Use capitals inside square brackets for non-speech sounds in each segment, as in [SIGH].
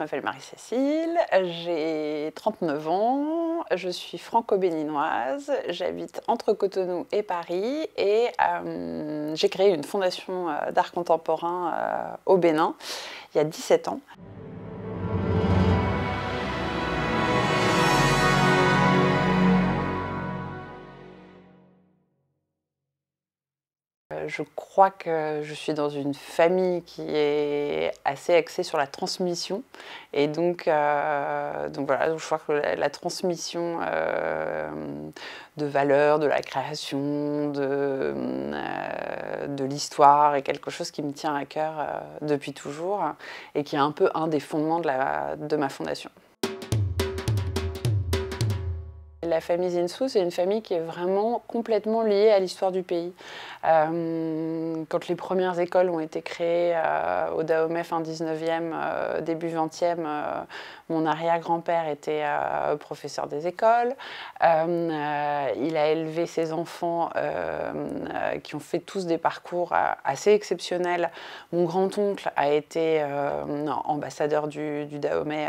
Je m'appelle Marie-Cécile, j'ai 39 ans, je suis franco-béninoise, j'habite entre Cotonou et Paris et euh, j'ai créé une fondation euh, d'art contemporain euh, au Bénin il y a 17 ans. je crois que je suis dans une famille qui est assez axée sur la transmission. Et donc, euh, voilà, je crois que la, transmission euh, de valeurs, de la création, euh, de, l'histoire est quelque chose qui me tient à cœur depuis toujours et qui est un peu un des fondements de, de ma fondation. La famille Zinsou, c'est une famille qui est vraiment complètement liée à l'histoire du pays. Euh, quand les premières écoles ont été créées euh, au Dahomey fin 19e, euh, début 20e, mon arrière-grand-père était professeur des écoles. il a élevé ses enfants qui ont fait tous des parcours assez exceptionnels. Mon grand-oncle a été ambassadeur du, du Dahomey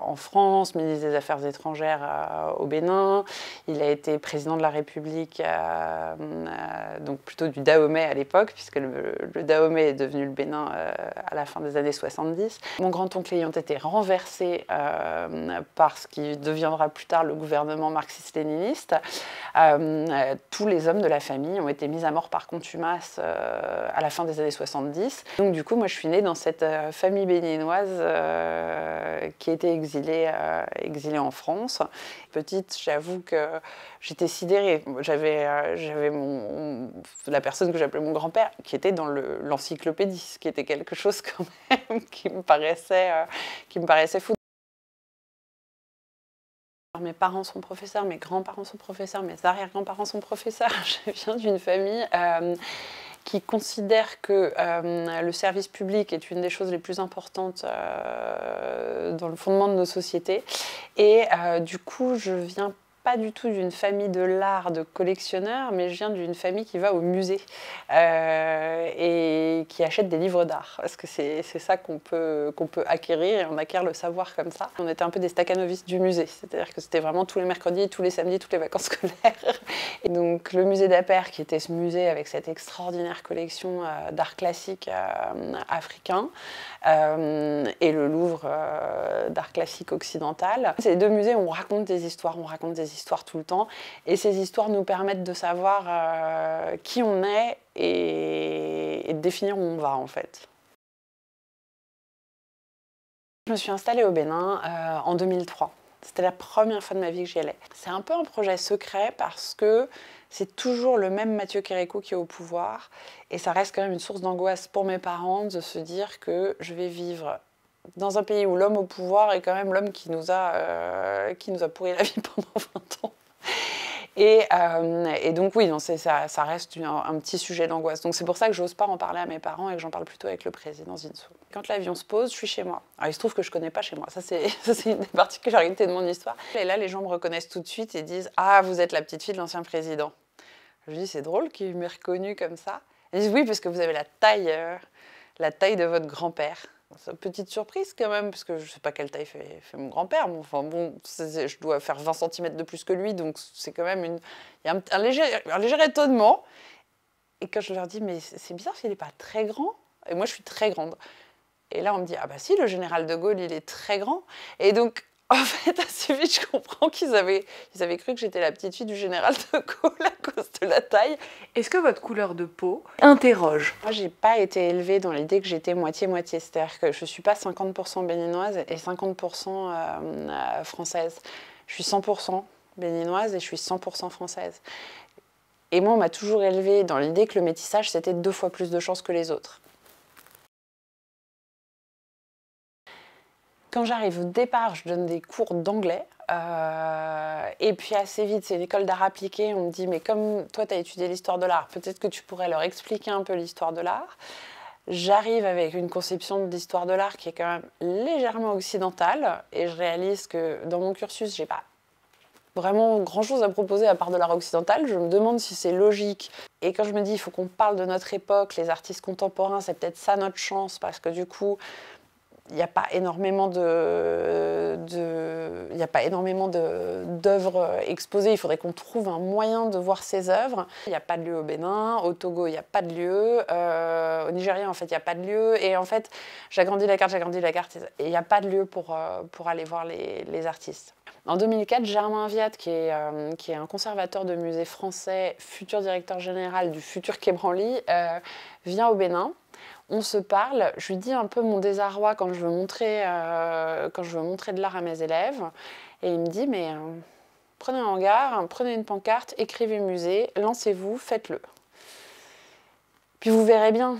en France, ministre des Affaires étrangères au Bénin. Il a été président de la République. donc plutôt du Dahomey à l'époque, puisque le, Dahomey est devenu le Bénin euh, à la fin des années 70. Mon grand-oncle ayant été renversé euh, par ce qui deviendra plus tard le gouvernement marxiste-léniniste, euh, tous les hommes de la famille ont été mis à mort par contumace à la fin des années 70. Donc du coup, moi je suis née dans cette famille béninoise qui était exilée, exilée en France. Petite, j'avoue que j'étais sidérée. J'avais j'avais mon, la personne que j'appelais mon grand-père, qui était dans l'encyclopédie, ce qui était quelque chose quand même [LAUGHS] qui me paraissait, euh, qui me paraissait fou. Mes parents sont professeurs, mes grands-parents sont professeurs, mes arrière-grands-parents sont professeurs. [LAUGHS] Je viens d'une famille euh, qui considère que euh, le service public est une des choses les plus importantes dans le fondement de nos sociétés. Et du coup, je viens du tout d'une famille de l'art, de collectionneurs, mais je viens d'une famille qui va au musée euh, et qui achète des livres d'art. Parce que c'est ça qu'on peut, qu'on peut acquérir et on acquiert le savoir comme ça. On était un peu des stacanovistes du musée, c'est-à-dire que c'était vraiment tous les mercredis, tous les samedis, toutes les vacances [LAUGHS] scolaires. Et donc le musée d'Aper, qui était ce musée avec cette extraordinaire collection euh, d'art classique euh, africain, et le Louvre d'art classique occidental. Ces deux musées, on raconte des histoires, on raconte des histoires Histoire tout le temps. Et ces histoires nous permettent de savoir euh, qui on est et, de définir où on va en fait. Je me suis installée au Bénin euh, en 2003. C'était la première fois de ma vie que j'y allais. C'est un peu un projet secret parce que c'est toujours le même Mathieu Kérékou qui est au pouvoir et ça reste quand même une source d'angoisse pour mes parents de se dire que je vais vivre dans un pays où l'homme au pouvoir est quand même l'homme qui nous a euh, qui nous a pourri la vie [LAUGHS] pendant 20 ans. Euh, et, donc oui, ça, reste un petit sujet d'angoisse. Donc c'est pour ça que j'ose pas en parler à mes parents et que j'en parle plutôt avec le président Zinsou. Quand l'avion se pose, je suis chez moi. Alors il se trouve que je connais pas chez moi. [LAUGHS] Ça c'est une des particularités de mon histoire. Et là, les gens me reconnaissent tout de suite et disent Ah, vous êtes la petite fille de l'ancien président. Je dis C'est drôle qu'il m'ait reconnue comme ça. Ils disent Oui, parce que vous avez la taille, euh, la taille de votre grand-père. Petite surprise quand même, parce que je ne sais pas quelle taille fait, mon grand-père, mais enfin bon, je dois faire 20 cm de plus que lui, donc c'est quand même une, y un, léger, léger étonnement. Et quand je leur dis, mais c'est bizarre, s'il n'est pas très grand, et moi je suis très grande. Et là, on me dit, ah bah si, le général de Gaulle, il est très grand. Et donc, [LAUGHS] en fait, assez vite, je comprends qu'ils avaient, ils avaient cru que j'étais la petite fille du général de Gaulle à cause de la taille. Est-ce que votre couleur de peau interroge Moi, j'ai pas été élevée dans l'idée que j'étais moitié-moitié. C'est-à-dire que je suis pas 50% béninoise et 50% euh, euh, française. Je suis 100% béninoise et je suis 100% française. Et moi, on m'a toujours élevée dans l'idée que le métissage, c'était deux fois plus de chance que les autres. Quand j'arrive au départ, je donne des cours d'anglais. Euh, et puis assez vite, c'est l'école d'art appliqué. On me dit, mais comme toi, tu as étudié l'histoire de l'art, peut-être que tu pourrais leur expliquer un peu l'histoire de l'art. J'arrive avec une conception de l'histoire de l'art qui est quand même légèrement occidentale. Et je réalise que dans mon cursus, j'ai pas vraiment grand-chose à proposer à part de l'art occidental. Je me demande si c'est logique. Et quand je me dis, il faut qu'on parle de notre époque, les artistes contemporains, c'est peut-être ça notre chance, parce que du coup, il n'y a pas énormément de, de y a pas énormément d'œuvres exposées. Il faudrait qu'on trouve un moyen de voir ces œuvres. Il n'y a pas de lieu au Bénin, au Togo, il n'y a pas de lieu, euh, au Nigeria, en fait, il n'y a pas de lieu. Et en fait, j'agrandis la carte, j'agrandis la carte, et il n'y a pas de lieu pour, euh, pour aller voir les, artistes. En 2004, Germain Viat, qui est, euh, qui est un conservateur de musée français, futur directeur général du futur québranli euh, vient au Bénin on se parle, je lui dis un peu mon désarroi quand je veux montrer, euh, quand je veux montrer de l'art à mes élèves. Et il me dit, mais euh, prenez un hangar, prenez une pancarte, écrivez musée, lancez-vous, faites-le. Puis vous verrez bien,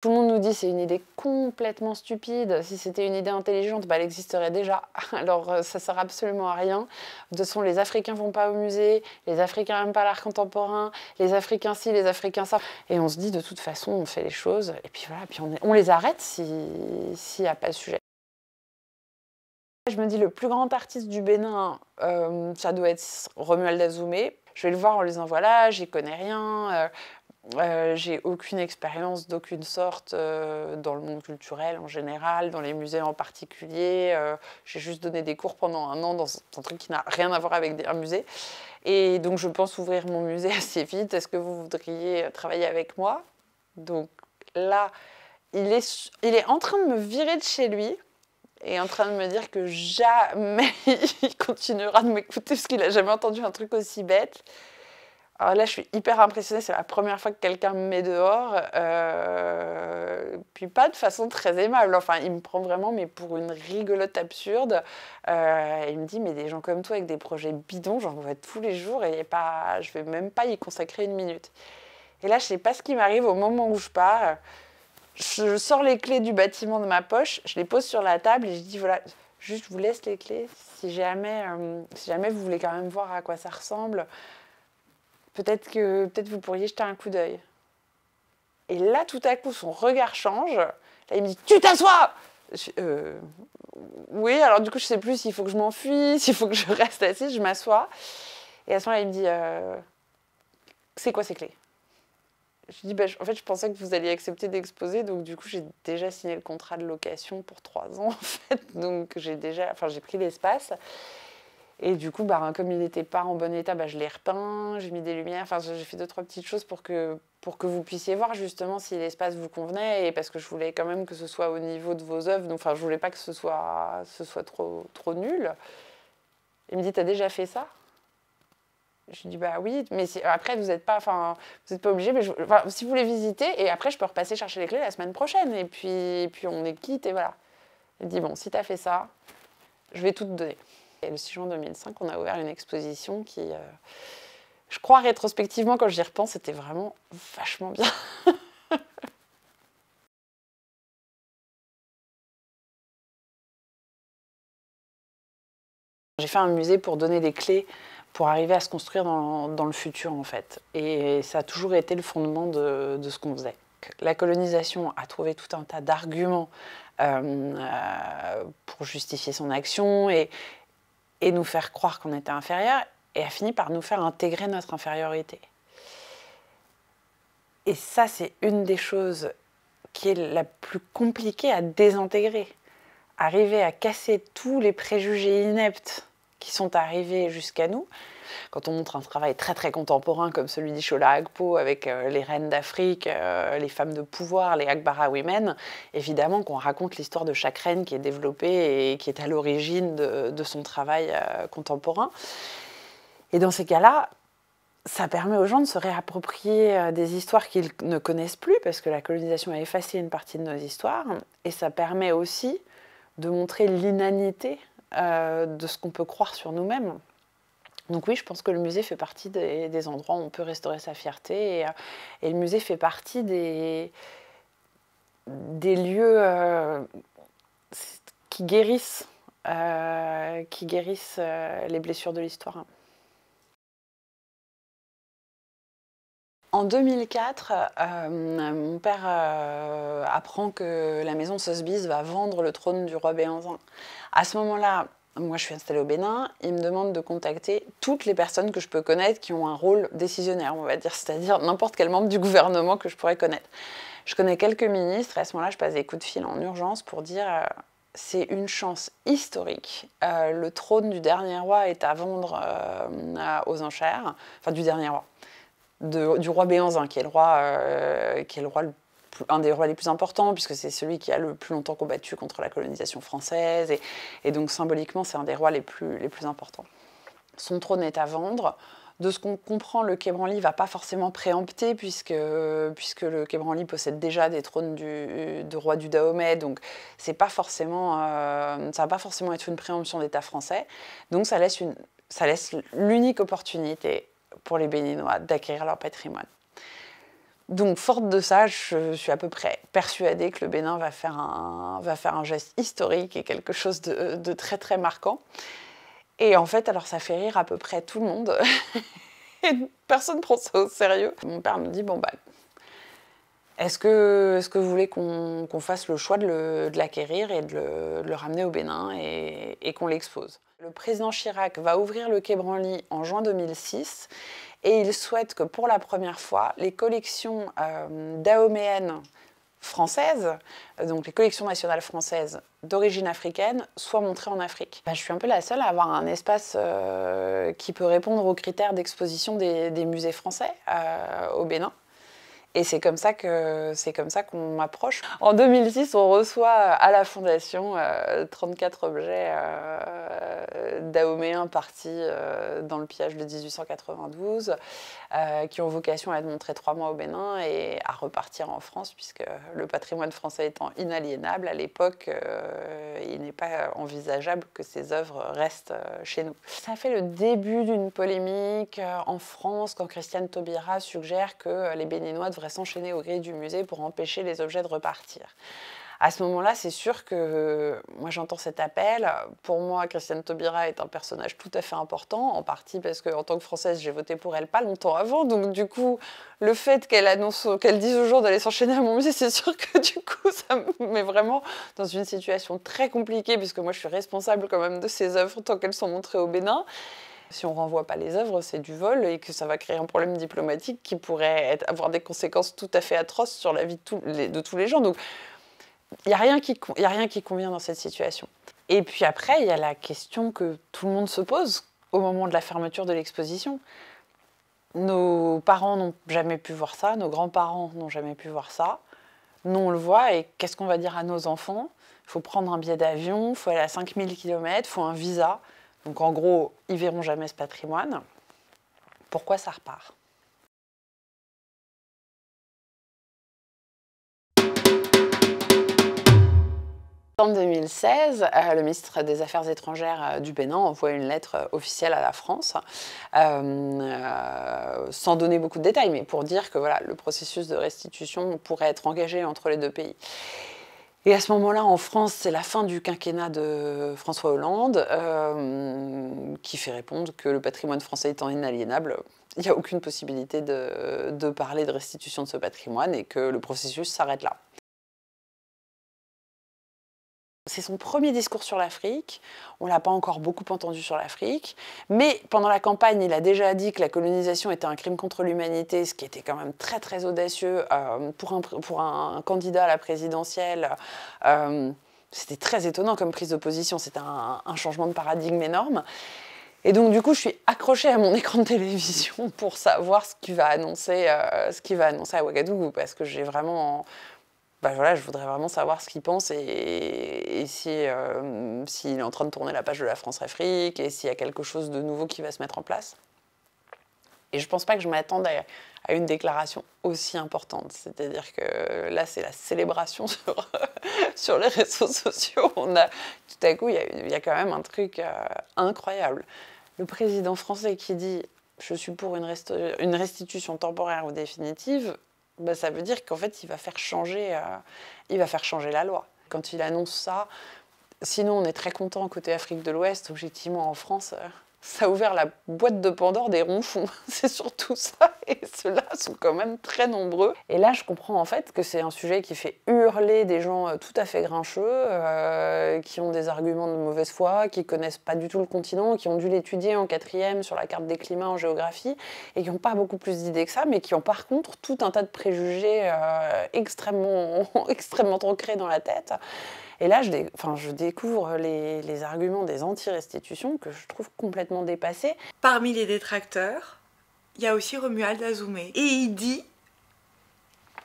Tout le monde nous dit c'est une idée complètement stupide. Si c'était une idée intelligente, bah, elle existerait déjà. [LAUGHS] Alors euh, ça sert absolument à rien. De toute les Africains vont pas au musée, les Africains n'aiment pas l'art contemporain, les Africains ci, les Africains ça. Et on se dit de toute façon, on fait les choses et puis voilà, puis on, les arrête s'il n'y a pas de sujet. Je me dis le plus grand artiste du Bénin, euh, ça doit être Romuald Azoumé. Je vais le voir en les disant voilà, j'y connais rien. Euh, j'ai aucune expérience d'aucune sorte euh, dans le monde culturel en général, dans les musées en particulier. Euh, j'ai juste donné des cours pendant un an dans un truc qui n'a rien à voir avec un musée. Et donc je pense ouvrir mon musée [LAUGHS] assez vite. Est-ce que vous voudriez travailler avec moi Donc là, il est, il est en train de me virer de chez lui et en train de me dire que jamais [LAUGHS] il continuera de m'écouter parce qu'il n'a jamais entendu un truc aussi bête. Alors ah, là, je suis hyper impressionnée, c'est la première fois que quelqu'un me met dehors. Euh, puis pas de façon très aimable. Enfin, il me prend vraiment, mais pour une rigolote absurde. Euh, il me dit, mais des gens comme toi avec des projets bidons, j'en vois tous les jours et pas, je vais même pas y consacrer une minute. Et là, je sais pas ce qui m'arrive au moment où je pars. Je sors les clés du bâtiment de ma poche, je les pose sur la table et je dis, voilà, juste je vous laisse les clés si jamais, euh, si jamais vous voulez quand même voir à quoi ça ressemble. Peut-être que peut-être vous pourriez jeter un coup d'œil. Et là, tout à coup, son regard change. Là, il me dit Tu t'assois euh, Oui, alors du coup, je sais plus s'il faut que je m'enfuis, [LAUGHS] s'il faut que je reste assis, je m'assois. Et à ce moment-là, il me dit euh, C'est quoi ces clés Je dis bah, En fait, je pensais que vous alliez accepter d'exposer, donc du coup, j'ai déjà signé le contrat de location pour trois ans, [LAUGHS] en fait. Donc, j'ai déjà. Enfin, j'ai pris l'espace. Et du coup, bah, comme il n'était pas en bon état, bah, je l'ai repeint, j'ai mis des lumières, enfin j'ai fait deux, trois petites choses pour que, pour que vous puissiez voir justement si l'espace vous convenait, et parce que je voulais quand même que ce soit au niveau de vos œuvres, donc enfin je voulais pas que ce soit, ce soit trop, trop nul. Il me dit, t'as déjà fait ça je lui dis bah oui, mais après vous n'êtes pas, enfin vous pas obligé, mais si vous voulez visiter et après je peux repasser chercher les clés la semaine prochaine et puis et puis on est quitte et voilà. Il dit bon si tu as fait ça, je vais tout te donner. Et le 6 juin 2005, on a ouvert une exposition qui, euh, je crois rétrospectivement, quand j'y repense, c'était vraiment vachement bien. [LAUGHS] J'ai fait un musée pour donner des clés pour arriver à se construire dans, le futur en fait. Et ça a toujours été le fondement de, ce qu'on faisait. La colonisation a trouvé tout un tas d'arguments euh, euh, pour justifier son action et, et nous faire croire qu'on était inférieur et a fini par nous faire intégrer notre infériorité. Et ça, c'est une des choses qui est la plus compliquée à désintégrer. Arriver à casser tous les préjugés ineptes qui sont arrivés jusqu'à nous quand on montre un travail très très contemporain comme celui d'Ishola Agpo avec euh, les reines d'Afrique, euh, les femmes de pouvoir, les Akbara Women, évidemment qu'on raconte l'histoire de chaque reine qui est développée et qui est à l'origine de, son travail euh, contemporain. Et dans ces cas-là, ça permet aux gens de se réapproprier des histoires qu'ils ne connaissent plus, parce que la colonisation a effacé une partie de nos histoires, et ça permet aussi de montrer l'inanité de ce qu'on peut croire sur nous-mêmes. Donc oui, je pense que le musée fait partie des, endroits où on peut restaurer sa fierté. Et, euh, le musée fait partie des, lieux euh, qui guérissent, euh, qui guérissent les blessures de l'histoire. En 2004, mon père apprend que la maison Sotheby's va vendre le trône du roi Béanzin. À ce moment-là, moi je suis installée au Bénin, il me demande de contacter toutes les personnes que je peux connaître qui ont un rôle décisionnaire, on va dire, c'est-à-dire n'importe quel membre du gouvernement que je pourrais connaître. Je connais quelques ministres, à ce moment-là, je passe des coups de fil en urgence pour dire euh, c'est une chance historique. Euh, le trône du dernier roi est à vendre euh, aux enchères, enfin du dernier roi, de, du roi Béanzin, qui est le roi, qui est le roi le un des rois les plus importants, puisque c'est celui qui a le plus longtemps combattu contre la colonisation française, et, donc symboliquement, c'est un des rois les plus, les plus importants. Son trône est à vendre. De ce qu'on comprend, le Québranli ne va pas forcément préempter, puisque, puisque le Québranli possède déjà des trônes de roi du Dahomey, donc pas forcément, euh, ça ne va pas forcément être une préemption d'État français. Donc ça laisse l'unique opportunité pour les Béninois d'acquérir leur patrimoine. Donc, forte de ça, je suis à peu près persuadée que le Bénin va faire un, va faire un geste historique et quelque chose de, très très marquant. Et en fait, alors ça fait rire à peu près tout le monde. [LAUGHS] et personne prend ça au sérieux. Mon père me dit bon bah est-ce que, que vous voulez qu'on fasse le choix de l'acquérir et de le, ramener au Bénin et, et qu'on l'expose Le président Chirac va ouvrir le Quai Branly en juin 2006 et il souhaite que pour la première fois, les collections euh, dahoméennes françaises, donc les collections nationales françaises d'origine africaine, soient montrées en Afrique. Bah, je suis un peu la seule à avoir un espace euh, qui peut répondre aux critères d'exposition des, musées français euh, au Bénin. Et c'est comme ça que c'est comme ça qu'on m'approche. En 2006, on reçoit euh, à la fondation 34 euh, objets euh, dahoméens partis dans le pillage de 1892, qui ont vocation à être montrés trois mois au Bénin et à repartir en France, puisque le patrimoine français étant inaliénable à l'époque, il n'est pas envisageable que ces œuvres restent chez nous. Ça fait le début d'une polémique en France quand Christiane Taubira suggère que les Béninois devraient s'enchaîner aux grilles du musée pour empêcher les objets de repartir. À ce moment-là, c'est sûr que euh, moi j'entends cet appel. Pour moi, Christiane Taubira est un personnage tout à fait important, en partie parce qu'en tant que Française, j'ai voté pour elle pas longtemps avant. Donc du coup, le fait qu'elle annonce, qu'elle dise aujourd'hui d'aller s'enchaîner à mon musée, c'est sûr que du coup, ça me met vraiment dans une situation très compliquée, puisque moi je suis responsable quand même de ces œuvres tant qu'elles sont montrées au Bénin. Si on renvoie pas les œuvres, c'est du vol et que ça va créer un problème diplomatique qui pourrait avoir des conséquences tout à fait atroces sur la vie de, tous les gens. Donc, il n'y a, a rien qui convient dans cette situation. Et puis après, il y a la question que tout le monde se pose au moment de la fermeture de l'exposition. Nos parents n'ont jamais pu voir ça, nos grands-parents n'ont jamais pu voir ça. Nous, on le voit, et qu'est-ce qu'on va dire à nos enfants Il faut prendre un billet d'avion, il faut aller à 5000 km, il faut un visa. Donc en gros, ils verront jamais ce patrimoine. Pourquoi ça repart En 2016, euh, le ministre des Affaires étrangères euh, du Bénin envoie une lettre euh, officielle à la France, sans donner beaucoup de détails, mais pour dire que voilà, le processus de restitution pourrait être engagé entre les deux pays. Et à ce moment-là, en France, c'est la fin du quinquennat de François Hollande euh, qui fait répondre que le patrimoine français étant inaliénable, il n'y a aucune possibilité de parler de restitution de ce patrimoine et que le processus s'arrête là. C'est son premier discours sur l'Afrique. On ne l'a pas encore beaucoup entendu sur l'Afrique. Mais pendant la campagne, il a déjà dit que la colonisation était un crime contre l'humanité, ce qui était quand même très très audacieux euh, pour, un, pour, un, candidat à la présidentielle. Euh, c'était très étonnant comme prise de position. C'était un, changement de paradigme énorme. Et donc du coup, je suis accrochée à mon [LAUGHS] écran de télévision pour savoir ce qu'il va annoncer, euh, ce qu'il va annoncer à Ouagadougou, parce que j'ai vraiment bah, voilà, je voudrais vraiment savoir ce qu'il pense et, euh, s'il est en train de tourner la page de la France Afrique et s'il y a quelque chose de nouveau qui va se mettre en place. Et je pense pas que je m'attende à, une déclaration aussi importante. C'est-à-dire que là, c'est la célébration [LAUGHS] sur, les réseaux sociaux. On a, tout à coup, il y, a, quand même un truc euh, incroyable. Le président français qui dit je suis pour une, restitution temporaire ou définitive, bah, ça veut dire qu'en fait, euh, il va, faire changer, la loi. Quand il annonce ça, sinon on est très content côté Afrique de l'Ouest, objectivement en France. Euh, ça a ouvert la boîte de Pandore des ronfons, [LAUGHS] c'est surtout ça, et ceux-là sont quand même très nombreux. Et là, je comprends en fait que c'est un sujet qui fait hurler des gens euh, tout à fait grincheux, euh, qui ont des arguments de mauvaise foi, qui connaissent pas du tout le continent, qui ont dû l'étudier en quatrième sur la carte des climats en géographie, et qui n'ont pas beaucoup plus d'idées que ça, mais qui ont par contre tout un tas de préjugés euh, extrêmement, [LAUGHS] extrêmement ancrés dans la tête. Et là, je, enfin, je découvre les, arguments des anti-restitutions que je trouve complètement dépassés. Parmi les détracteurs, il y a aussi Romuald Azoumé. Et il dit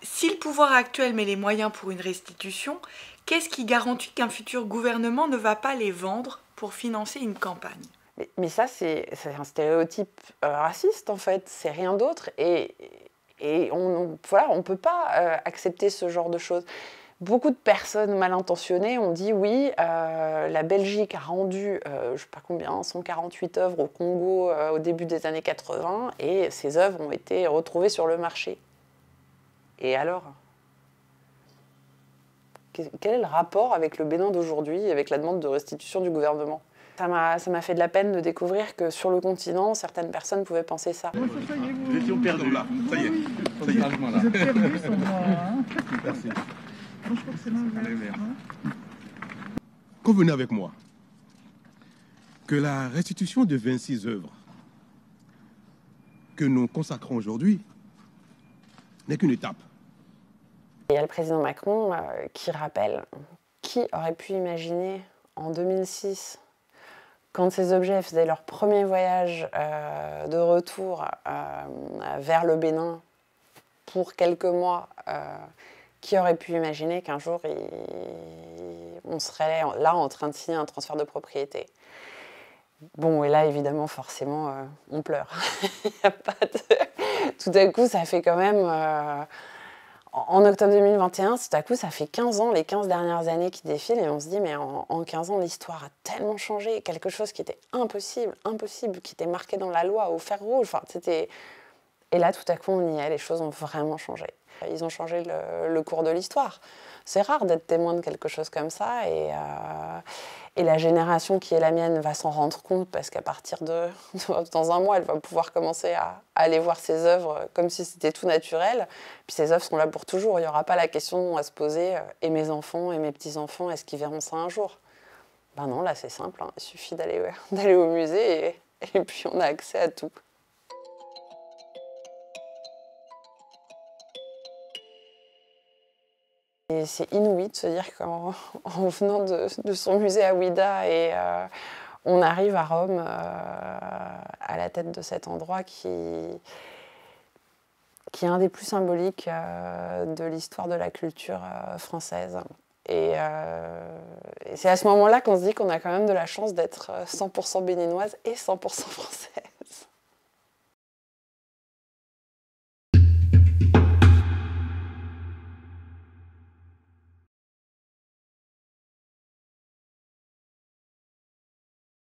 si le pouvoir actuel met les moyens pour une restitution, qu'est-ce qui garantit qu'un futur gouvernement ne va pas les vendre pour financer une campagne mais, ça, c'est un stéréotype euh, raciste, en fait. C'est rien d'autre. Et, et on, on, voilà, on peut pas euh, accepter ce genre de choses. Beaucoup de personnes mal intentionnées ont dit oui, euh, la Belgique a rendu, euh, je ne sais pas combien, 148 œuvres au Congo euh, au début des années 80 et ces œuvres ont été retrouvées sur le marché. Et alors Quel est le rapport avec le Bénin d'aujourd'hui, avec la demande de restitution du gouvernement ça m'a fait de la peine de découvrir que sur le continent, certaines personnes pouvaient penser ça. Nous étions perdus là, ça y est. Convenez avec moi que la restitution de 26 œuvres que nous consacrons aujourd'hui n'est qu'une étape. Il y a le président Macron euh, qui rappelle qui aurait pu imaginer en 2006, quand ces objets faisaient leur premier voyage euh, de retour euh, vers le Bénin pour quelques mois, qui aurait pu imaginer qu'un jour, on serait là en train de signer un transfert de propriété Bon, et là, évidemment, forcément, euh, on pleure. [LAUGHS] Tout à coup, ça fait quand même... Euh, en octobre 2021, tout à coup, ça fait 15 ans, les 15 dernières années qui défilent, et on se dit, mais en, en 15 ans, l'histoire a tellement changé, quelque chose qui était impossible, impossible, qui était marqué dans la loi, au fer rouge, enfin, c'était et là, tout à coup, on y est, les choses ont vraiment changé. Ils ont changé le, cours de l'histoire. C'est rare d'être témoin de quelque chose comme ça. Euh, et, la génération qui est la mienne va s'en rendre compte parce qu'à partir de, [LAUGHS] dans un mois, elle va pouvoir commencer à, aller voir ses œuvres comme si c'était tout naturel. Puis ces œuvres sont là pour toujours. Il n'y aura pas la question à se poser euh, et mes enfants et mes petits-enfants, est-ce qu'ils verront ça un jour Ben non, là c'est simple. Hein. Il suffit d'aller [LAUGHS] au musée et puis on a accès à tout. c'est inouï de se dire qu'en [LAUGHS] venant de, son musée à Ouida, et, euh, on arrive à Rome euh, à la tête de cet endroit qui, qui est un des plus symboliques euh, de l'histoire de la culture française. et c'est à ce moment-là qu'on se dit qu'on a quand même de la chance d'être 100% béninoise et 100% française.